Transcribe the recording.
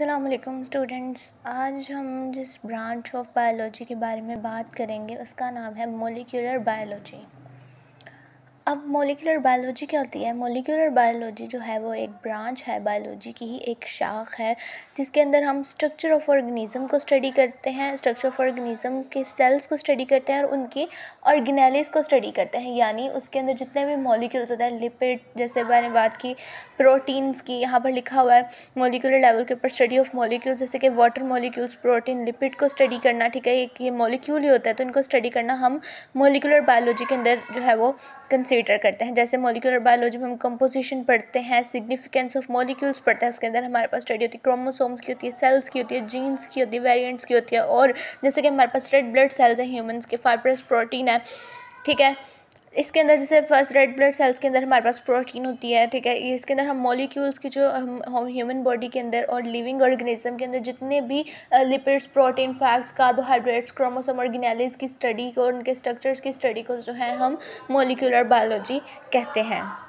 अस्सलाम स्टूडेंट्स आज हम जिस ब्रांच ऑफ बायोलॉजी के बारे में बात करेंगे उसका नाम है मोलिकुलर बायोलॉजी अब मोलिकुलर बायोलॉजी क्या होती है मोलिकुलर बायोलॉजी जो है वो एक ब्रांच है बायोलॉजी की ही एक शाख है जिसके अंदर हम स्ट्रक्चर ऑफ ऑर्गेनिज़म को स्टडी करते हैं स्ट्रक्चर ऑफ ऑर्गेनिज़म के सेल्स को स्टडी करते हैं और उनकी ऑर्गेनालिस को स्टडी करते हैं यानी उसके अंदर जितने भी मोलिक्यूल्स होते हैं लिपिड जैसे मैंने बात की प्रोटीन्स की यहाँ पर लिखा हुआ है मोलिकुलर लेवल के ऊपर स्टडी ऑफ मोलिक्यूल्स जैसे कि वाटर मोलिक्यूल्स प्रोटीन लिपिड को स्टडी करना ठीक है एक ये मोलिक्यूल ही होता है तो इनको स्टडी करना हम मोलिकुलर बायोलॉजी के अंदर जो है वो कंसिडर कैटर करते हैं जैसे मोलिकुलर बायोलॉजी में हम कंपोजिशन पढ़ते हैं सिग्निफिकेंस ऑफ मोलिक्यूल्स पढ़ते हैं उसके अंदर हमारे पास स्टडी होती है क्रोमोसोम्स की होती है सेल्स की होती है जीन्स की होती है वेरियंट्स की होती है और जैसे कि हमारे पास रेड ब्लड सेल्स हैं ह्यूमन्स के फाइब्रस प्रोटीन है ठीक है इसके अंदर जैसे फर्स्ट रेड ब्लड सेल्स के अंदर हमारे पास प्रोटीन होती है ठीक है इसके अंदर हम मॉलिक्यूल्स की जो हम ह्यूमन बॉडी के अंदर और लिविंग ऑर्गेनिज्म के अंदर जितने भी lipids protein fats carbohydrates chromosome organelles की स्टडी को उनके स्ट्रक्चर्स की स्टडी को जो है हम मोलिकुलर बायोलॉजी कहते हैं